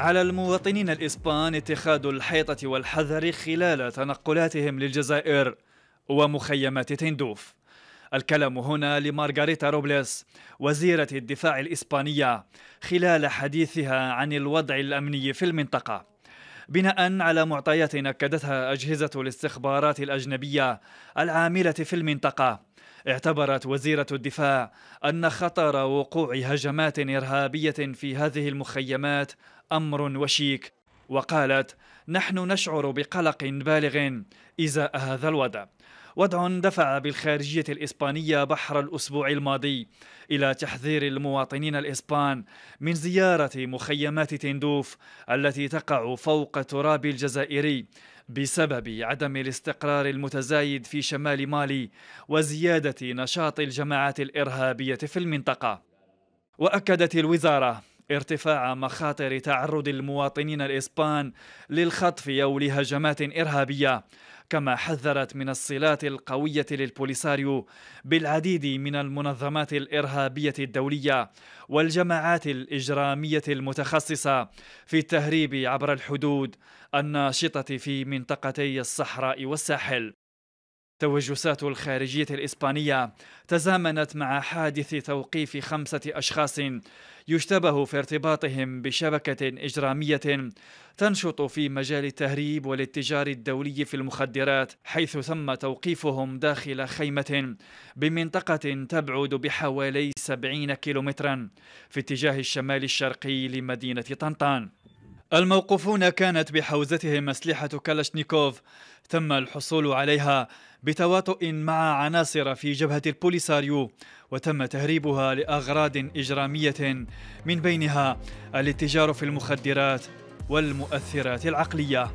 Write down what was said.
على المواطنين الإسبان اتخاذ الحيطة والحذر خلال تنقلاتهم للجزائر ومخيمات تندوف الكلام هنا لمارغاريتا روبليس وزيرة الدفاع الإسبانية خلال حديثها عن الوضع الأمني في المنطقة بناء على معطيات أكدتها أجهزة الاستخبارات الأجنبية العاملة في المنطقة اعتبرت وزيرة الدفاع أن خطر وقوع هجمات إرهابية في هذه المخيمات أمر وشيك وقالت نحن نشعر بقلق بالغ إزاء هذا الوضع وضع دفع بالخارجية الإسبانية بحر الأسبوع الماضي إلى تحذير المواطنين الإسبان من زيارة مخيمات تندوف التي تقع فوق التراب الجزائري بسبب عدم الاستقرار المتزايد في شمال مالي وزيادة نشاط الجماعات الإرهابية في المنطقة وأكدت الوزارة ارتفاع مخاطر تعرض المواطنين الإسبان للخطف أو لهجمات إرهابية كما حذرت من الصلات القوية للبوليساريو بالعديد من المنظمات الإرهابية الدولية والجماعات الإجرامية المتخصصة في التهريب عبر الحدود الناشطة في منطقتي الصحراء والساحل توجسات الخارجية الإسبانية تزامنت مع حادث توقيف خمسة أشخاص يشتبه في ارتباطهم بشبكة إجرامية تنشط في مجال التهريب والاتجار الدولي في المخدرات حيث تم توقيفهم داخل خيمة بمنطقة تبعد بحوالي 70 كيلومترا في اتجاه الشمال الشرقي لمدينة طنطان الموقوفون كانت بحوزتهم اسلحه كلاشنيكوف تم الحصول عليها بتواطؤ مع عناصر في جبهة البوليساريو وتم تهريبها لأغراض إجرامية من بينها الاتجار في المخدرات والمؤثرات العقلية